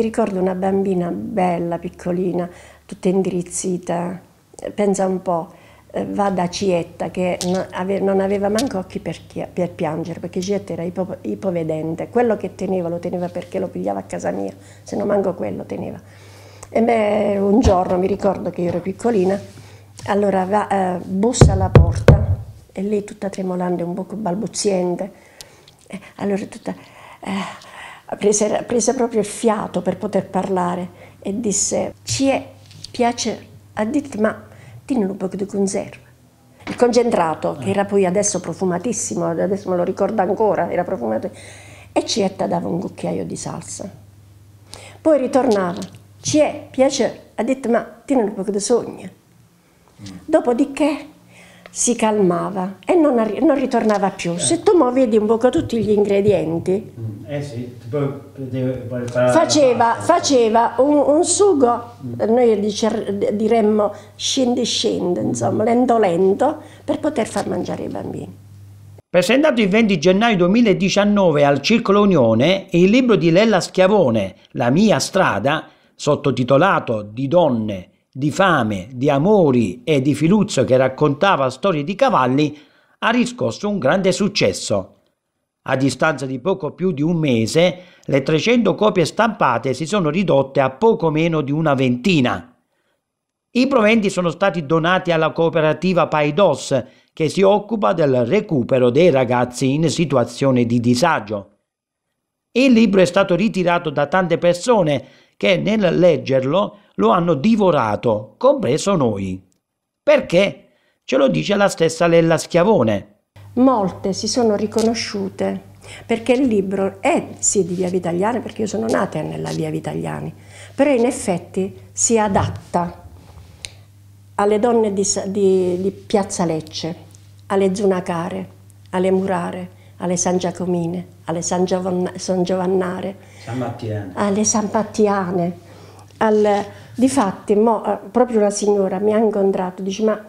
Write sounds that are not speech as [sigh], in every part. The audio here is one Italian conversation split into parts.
mi ricordo una bambina bella, piccolina, tutta indirizzita, pensa un po', eh, va da Cietta che non aveva manco occhi per, per piangere perché Cietta era ipo, ipovedente quello che teneva lo teneva perché lo pigliava a casa mia se non manco quello teneva e beh un giorno mi ricordo che io ero piccolina allora va, eh, bussa alla porta e lei tutta tremolante un poco balbuziente eh, allora tutta eh, prese, prese proprio il fiato per poter parlare e disse ci è piace a dit ma tieni un po' di conserva. Il concentrato, che era poi adesso profumatissimo, adesso me lo ricordo ancora, era profumato, e Cietta dava un cucchiaio di salsa. Poi ritornava, ci è, piace, ha detto ma tieni un po' di sogno. Mm. Dopodiché si calmava e non, non ritornava più. Se tu muovi di un po' tutti gli ingredienti, mm, eh sì, faceva, faceva un, un, sugo, noi dice, diremmo scende scende, insomma, lento lento, per poter far mangiare i bambini. Presentato il 20 gennaio 2019 al Circolo Unione è il libro di Lella Schiavone, La mia strada, sottotitolato Di donne, di fame, di amori e di Filuzzo che raccontava storie di cavalli, ha riscosso un grande successo. A distanza di poco più di un mese, le 300 copie stampate si sono ridotte a poco meno di una ventina. I proventi sono stati donati alla cooperativa Paidos, che si occupa del recupero dei ragazzi in situazione di disagio. Il libro è stato ritirato da tante persone che nel leggerlo lo hanno divorato, compreso noi. Perché? Ce lo dice la stessa Lella Schiavone. Molte si sono riconosciute perché il libro è eh, sì di Via Vitaliani, perché io sono nata nella Via Vitaliani, però in effetti si adatta alle donne di, di, di Piazza Lecce, alle Zunacare, alle Murare, alle San Giacomine, alle San, Giovannare, San alle San Pattiane, al, difatti, mo, eh, proprio una signora mi ha incontrato, dice ma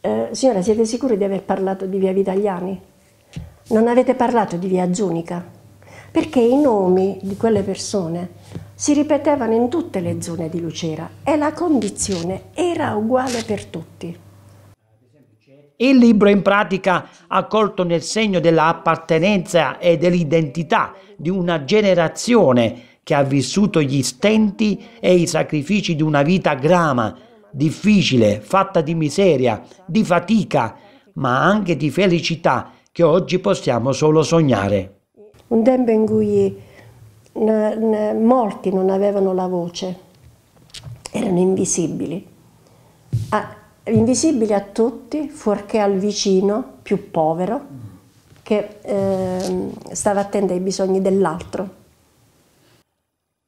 eh, signora siete sicuri di aver parlato di via Vitaliani? Non avete parlato di via Zunica? Perché i nomi di quelle persone si ripetevano in tutte le zone di Lucera e la condizione era uguale per tutti. Il libro in pratica ha colto nel segno dell'appartenenza e dell'identità di una generazione che ha vissuto gli stenti e i sacrifici di una vita grama, difficile, fatta di miseria, di fatica, ma anche di felicità che oggi possiamo solo sognare. Un tempo in cui molti non avevano la voce, erano invisibili, a, invisibili a tutti fuorché al vicino più povero che eh, stava attento ai bisogni dell'altro.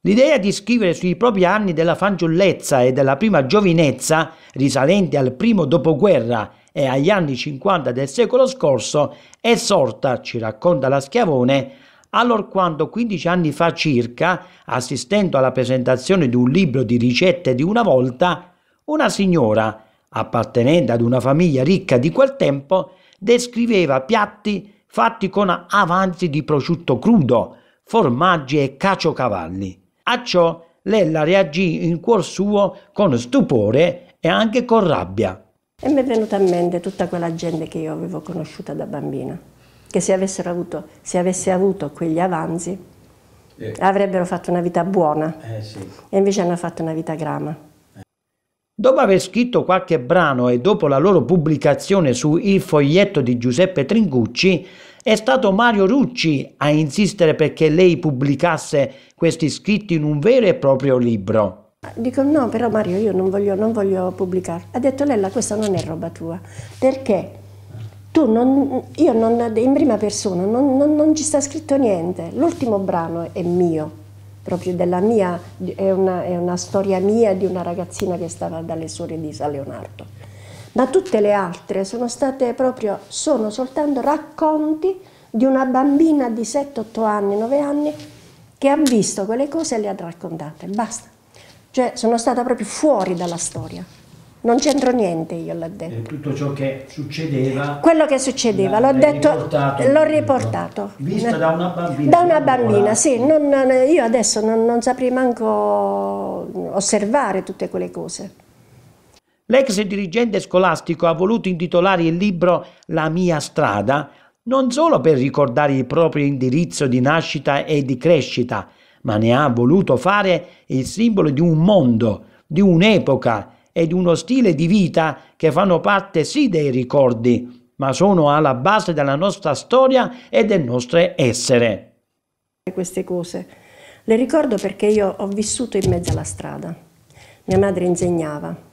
L'idea di scrivere sui propri anni della fanciullezza e della prima giovinezza, risalenti al primo dopoguerra e agli anni 50 del secolo scorso, è sorta, ci racconta la Schiavone, allorquando 15 anni fa circa, assistendo alla presentazione di un libro di ricette di una volta, una signora, appartenente ad una famiglia ricca di quel tempo, descriveva piatti fatti con avanzi di prosciutto crudo, formaggi e caciocavalli. A ciò Lella reagì in cuor suo con stupore e anche con rabbia. E mi è venuta in mente tutta quella gente che io avevo conosciuta da bambina, che se, avuto, se avesse avuto quegli avanzi eh. avrebbero fatto una vita buona eh, sì. e invece hanno fatto una vita grama. Dopo aver scritto qualche brano e dopo la loro pubblicazione su Il foglietto di Giuseppe Tringucci, è stato Mario Rucci a insistere perché lei pubblicasse questi scritti in un vero e proprio libro. Dico no, però Mario io non voglio, non voglio pubblicare. Ha detto Lella questa non è roba tua, perché tu non, io non, in prima persona non, non, non ci sta scritto niente, l'ultimo brano è mio, proprio della mia, è una, è una storia mia di una ragazzina che stava dalle suore di San Leonardo da tutte le altre, sono state proprio, sono soltanto racconti di una bambina di 7-8 anni, 9 anni, che ha visto quelle cose e le ha raccontate, basta. Cioè sono stata proprio fuori dalla storia. Non c'entro niente, io l'ho detto. E tutto ciò che succedeva. Quello che succedeva, l'ho detto. Riportato, l'ho riportato. Vista da una bambina. Da una bambina, sì. Non, io adesso non, non saprei manco osservare tutte quelle cose. L'ex dirigente scolastico ha voluto intitolare il libro La mia strada non solo per ricordare il proprio indirizzo di nascita e di crescita, ma ne ha voluto fare il simbolo di un mondo, di un'epoca e di uno stile di vita che fanno parte sì dei ricordi, ma sono alla base della nostra storia e del nostro essere. Queste cose le ricordo perché io ho vissuto in mezzo alla strada. Mia madre insegnava,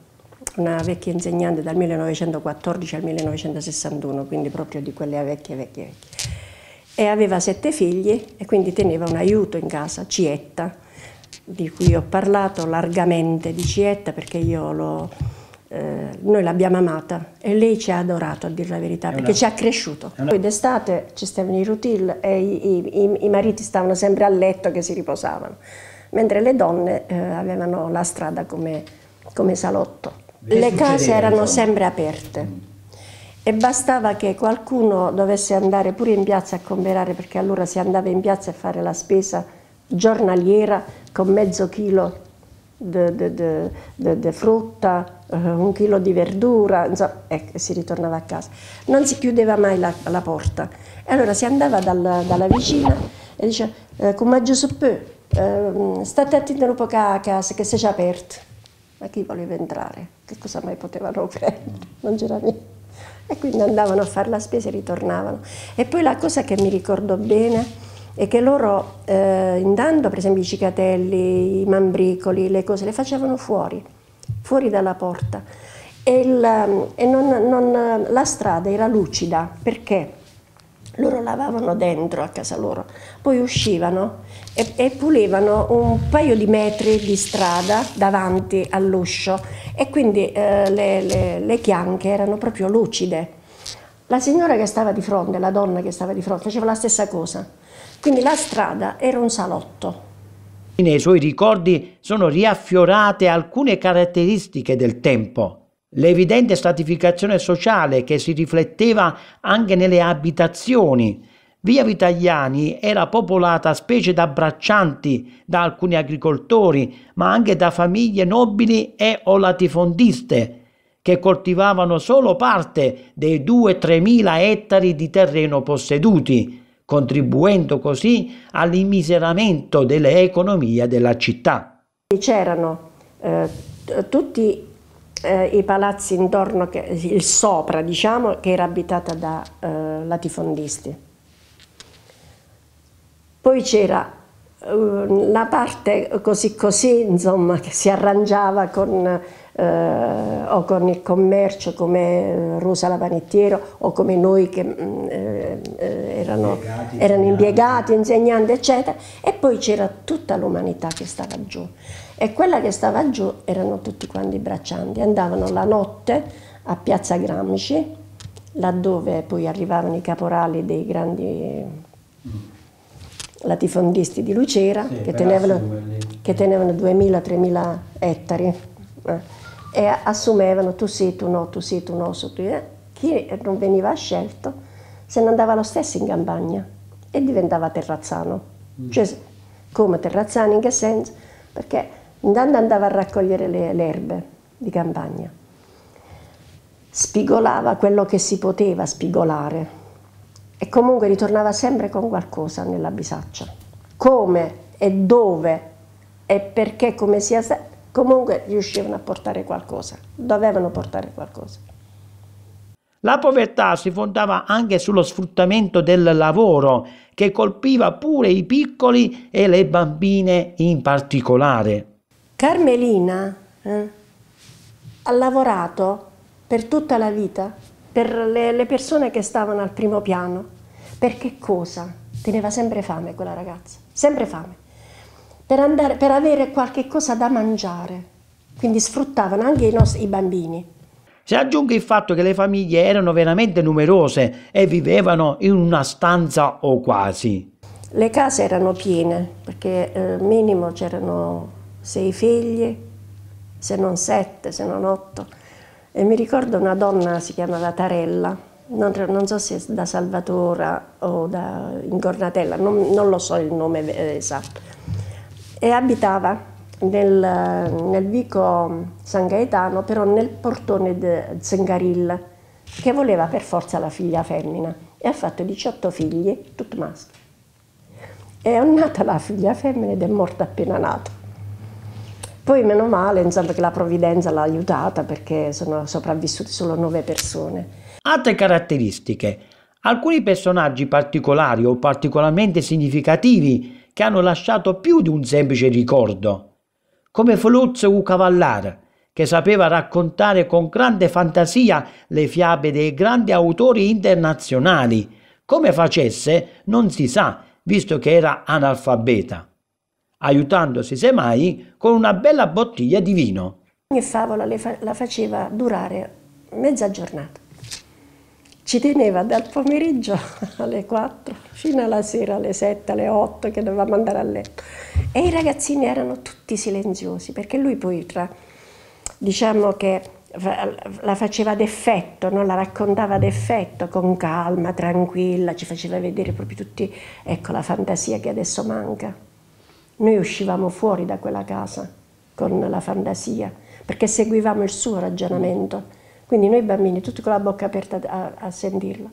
una vecchia insegnante dal 1914 al 1961, quindi proprio di quelle vecchie, vecchie, vecchie. E aveva sette figli e quindi teneva un aiuto in casa, Cietta, di cui ho parlato largamente di Cietta perché io l'ho... Eh, noi l'abbiamo amata e lei ci ha adorato a dire la verità perché ci ha cresciuto. Una... Poi d'estate ci stavano i routine e i, i, i, i, mariti stavano sempre a letto che si riposavano, mentre le donne eh, avevano la strada come, come salotto le case erano sempre aperte e bastava che qualcuno dovesse andare pure in piazza a comperare perché allora si andava in piazza a fare la spesa giornaliera con mezzo chilo di frutta, eh, un chilo di verdura, insomma, e si ritornava a casa. Non si chiudeva mai la, la porta. E allora si andava dalla, dalla vicina e diceva, eh, come Giuseppe, eh, state attenti un po' a casa che se c'è aperto ma chi voleva entrare? Che cosa mai potevano prendere? Non c'era niente. E quindi andavano a fare la spesa e ritornavano. E poi la cosa che mi ricordo bene è che loro, eh, intanto per esempio i cicatelli, i mambricoli, le cose, le facevano fuori, fuori dalla porta. E, il, e non, non, la strada era lucida, perché? loro lavavano dentro a casa loro, poi uscivano e, e, pulivano un paio di metri di strada davanti all'uscio e quindi eh, le, le, le, chianche erano proprio lucide. La signora che stava di fronte, la donna che stava di fronte, faceva la stessa cosa. Quindi la strada era un salotto. Nei suoi ricordi sono riaffiorate alcune caratteristiche del tempo l'evidente stratificazione sociale che si rifletteva anche nelle abitazioni. Via Vitagliani era popolata specie da braccianti, da alcuni agricoltori, ma anche da famiglie nobili e o latifondiste, che coltivavano solo parte dei 2-3 mila ettari di terreno posseduti, contribuendo così all'immiseramento dell'economia della città. C'erano eh, tutti eh, i palazzi intorno, che, il sopra diciamo, che era abitata da eh, latifondisti. Poi c'era eh, la parte così così, insomma, che si arrangiava con, eh, o con il commercio come Rosa Lavanettiero o come noi che mm, eh, eh, erano, impiegati, erano impiegati, insegnanti, eccetera, e poi c'era tutta l'umanità che stava giù e quella che stava giù erano tutti quanti i braccianti, andavano la notte a Piazza Gramsci, laddove poi arrivavano i caporali dei grandi mm. latifondisti di Lucera, sì, che, tenevano, che, tenevano, 2.000-3.000 ettari, eh, e assumevano tu sì, tu no, tu sì, tu no, su, tu, eh. chi non veniva scelto se ne andava lo stesso in campagna e diventava terrazzano. Mm. Cioè, come terrazzano in che senso? Perché Intanto andava a raccogliere le, le erbe di campagna. Spigolava quello che si poteva spigolare e comunque ritornava sempre con qualcosa nella bisaccia. Come e dove e perché come sia stato, comunque riuscivano a portare qualcosa, dovevano portare qualcosa. La povertà si fondava anche sullo sfruttamento del lavoro che colpiva pure i piccoli e le bambine in particolare. Carmelina eh, ha lavorato per tutta la vita per le, le persone che stavano al primo piano. Perché cosa? Teneva sempre fame quella ragazza, sempre fame. Per, andare, per avere qualche cosa da mangiare. Quindi sfruttavano anche i, nostri, i bambini. Se aggiunge il fatto che le famiglie erano veramente numerose e vivevano in una stanza o quasi. Le case erano piene, perché eh, minimo c'erano sei figli, se non sette, se non otto. E mi ricordo una donna, si chiamava Tarella, non, non so se da Salvatore o da Ingornatella, non, non, lo so il nome eh, esatto, e abitava nel, nel vico San Gaetano, però nel portone di Zengarilla, che voleva per forza la figlia femmina e ha fatto 18 figli, tutti maschi. E è nata la figlia femmina ed è morta appena nata. Poi meno male insomma, che la provvidenza l'ha aiutata perché sono sopravvissute solo nove persone. Altre caratteristiche. Alcuni personaggi particolari o particolarmente significativi che hanno lasciato più di un semplice ricordo, come Folozzo Ucavallar, che sapeva raccontare con grande fantasia le fiabe dei grandi autori internazionali, come facesse non si sa, visto che era analfabeta aiutandosi semmai con una bella bottiglia di vino. Ogni favola fa la faceva durare mezza giornata. Ci teneva dal pomeriggio [laughs] alle 4 fino alla sera alle 7, alle 8 che dovevamo andare a letto. E i ragazzini erano tutti silenziosi perché lui poi tra, diciamo che la faceva d'effetto, no? la raccontava d'effetto con calma, tranquilla, ci faceva vedere proprio tutti, ecco la fantasia che adesso manca. Noi uscivamo fuori da quella casa con la fantasia, perché seguivamo il suo ragionamento. Quindi noi bambini, tutti con la bocca aperta a, a sentirlo.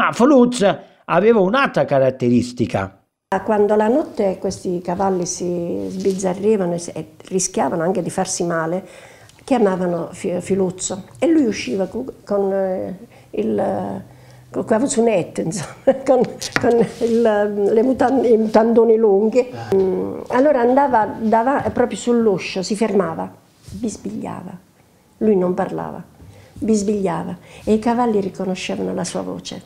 Ma Foluz aveva un'altra caratteristica. Quando la notte questi cavalli si sbizzarrivano e rischiavano anche di farsi male, chiamavano Filuzzo e lui usciva con eh, il con la fusunetta, insomma, [laughs] con, con il, mutande, i mutandoni lunghi. Mm, allora andava davanti, proprio sull'uscio, si fermava, bisbigliava. Lui non parlava, bisbigliava e i cavalli riconoscevano la sua voce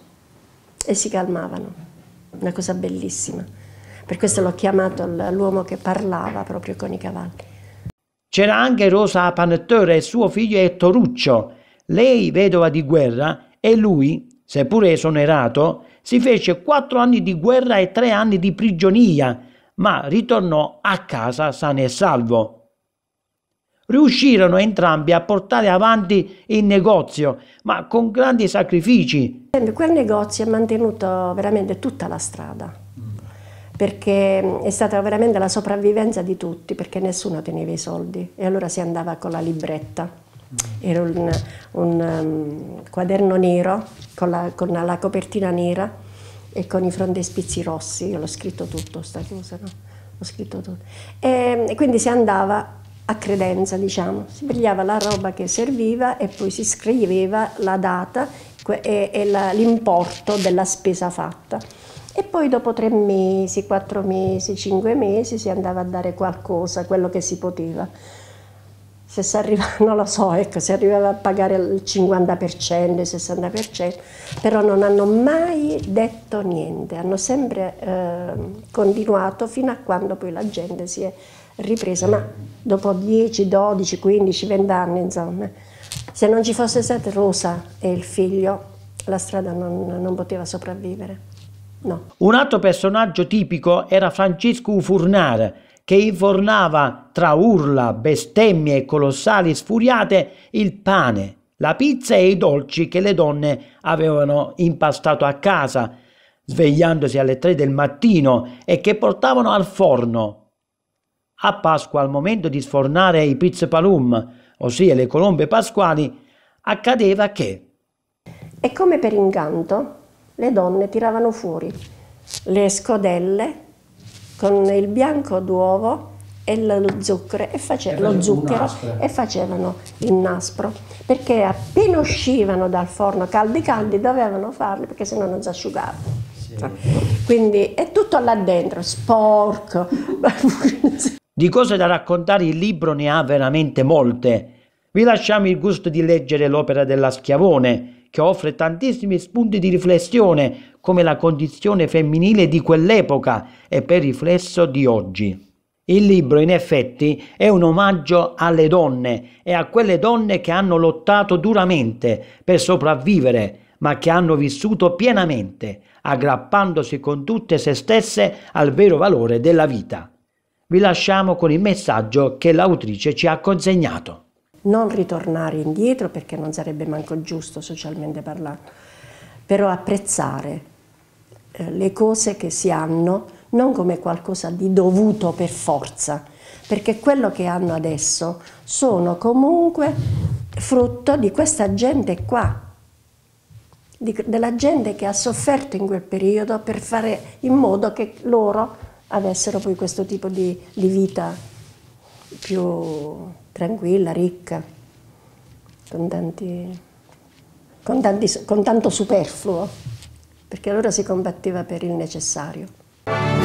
e si calmavano. Una cosa bellissima. Per questo l'ho chiamato l'uomo che parlava proprio con i cavalli. C'era anche Rosa Panettore e suo figlio Ettoruccio. Lei, vedova di guerra, e lui, Seppure esonerato, si fece quattro anni di guerra e tre anni di prigionia, ma ritornò a casa sano e salvo. Riuscirono entrambi a portare avanti il negozio, ma con grandi sacrifici. Quel negozio ha mantenuto veramente tutta la strada perché è stata veramente la sopravvivenza di tutti, perché nessuno teneva i soldi e allora si andava con la libretta. Era un, un um, quaderno nero con la, con la, copertina nera e con i frontespizi rossi. Io l'ho scritto tutto, sta chiusa, no? L'ho scritto tutto. E, e quindi si andava a credenza, diciamo. Si pigliava la roba che serviva e poi si scriveva la data e, e la, l'importo della spesa fatta. E poi dopo tre mesi, quattro mesi, cinque mesi si andava a dare qualcosa, quello che si poteva se si arriva, [laughs] non lo so, ecco, si arrivava a pagare il 50%, il 60%, però non hanno mai detto niente, hanno sempre eh, continuato fino a quando poi la gente si è ripresa, ma dopo 10, 12, 15, 20 anni, insomma, se non ci fosse stata Rosa e il figlio, la strada non, non poteva sopravvivere. No. Un altro personaggio tipico era Francesco Ufurnare, che infornava tra urla, bestemmie e colossali sfuriate il pane, la pizza e i dolci che le donne avevano impastato a casa, svegliandosi alle tre del mattino e che portavano al forno. A Pasqua, al momento di sfornare i palum, ossia le colombe pasquali, accadeva che... E come per incanto, le donne tiravano fuori le scodelle con il bianco d'uovo e lo zucchero e, face- lo zucchero e facevano il naspro perché appena uscivano dal forno caldi caldi dovevano farli perché sennò non si asciugavano. Sì. Quindi è tutto là dentro, sporco. [laughs] di cose da raccontare il libro ne ha veramente molte. Vi lasciamo il gusto di leggere l'opera della Schiavone che offre tantissimi spunti di riflessione come la condizione femminile di quell'epoca e per riflesso di oggi. Il libro in effetti è un omaggio alle donne e a quelle donne che hanno lottato duramente per sopravvivere, ma che hanno vissuto pienamente, aggrappandosi con tutte se stesse al vero valore della vita. Vi lasciamo con il messaggio che l'autrice ci ha consegnato non ritornare indietro perché non sarebbe manco giusto socialmente parlando, però apprezzare eh, le cose che si hanno non come qualcosa di dovuto per forza, perché quello che hanno adesso sono comunque frutto di questa gente qua, di, della gente che ha sofferto in quel periodo per fare in modo che loro avessero poi questo tipo di, di vita più tranquilla, ricca, con, tanti, con, tanti, con tanto superfluo, perché allora si combatteva per il necessario.